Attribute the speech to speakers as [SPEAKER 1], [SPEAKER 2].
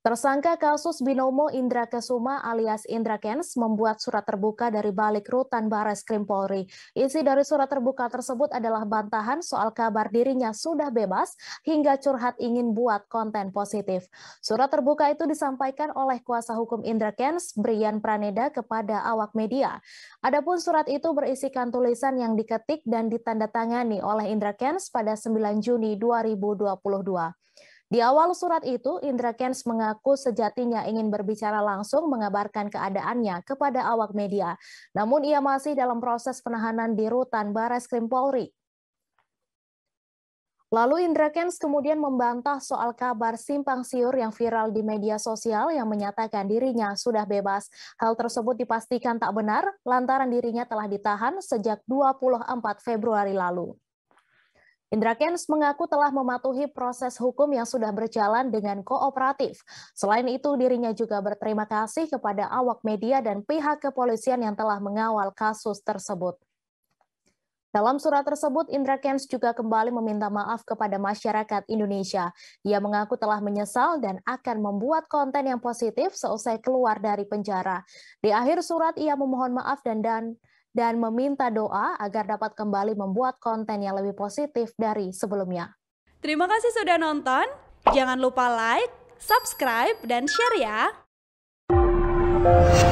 [SPEAKER 1] Tersangka kasus binomo Indra Kesuma alias Indra Kens membuat surat terbuka dari balik rutan Bares Krim Polri. Isi dari surat terbuka tersebut adalah bantahan soal kabar dirinya sudah bebas hingga curhat ingin buat konten positif. Surat terbuka itu disampaikan oleh kuasa hukum Indra Kens, Brian Praneda kepada awak media. Adapun surat itu berisikan tulisan yang diketik dan ditandatangani oleh Indra Kens pada 9 Juni 2022. Di awal surat itu, Indra Kens mengaku sejatinya ingin berbicara langsung mengabarkan keadaannya kepada awak media. Namun ia masih dalam proses penahanan di rutan Bares Krim Polri. Lalu Indra Kens kemudian membantah soal kabar simpang siur yang viral di media sosial yang menyatakan dirinya sudah bebas. Hal tersebut dipastikan tak benar lantaran dirinya telah ditahan sejak 24 Februari lalu. Indra Kens mengaku telah mematuhi proses hukum yang sudah berjalan dengan kooperatif. Selain itu, dirinya juga berterima kasih kepada awak media dan pihak kepolisian yang telah mengawal kasus tersebut. Dalam surat tersebut, Indra Kens juga kembali meminta maaf kepada masyarakat Indonesia. Ia mengaku telah menyesal dan akan membuat konten yang positif seusai keluar dari penjara. Di akhir surat, ia memohon maaf dan dan dan meminta doa agar dapat kembali membuat konten yang lebih positif dari sebelumnya.
[SPEAKER 2] Terima kasih sudah nonton. Jangan lupa like, subscribe, dan share ya.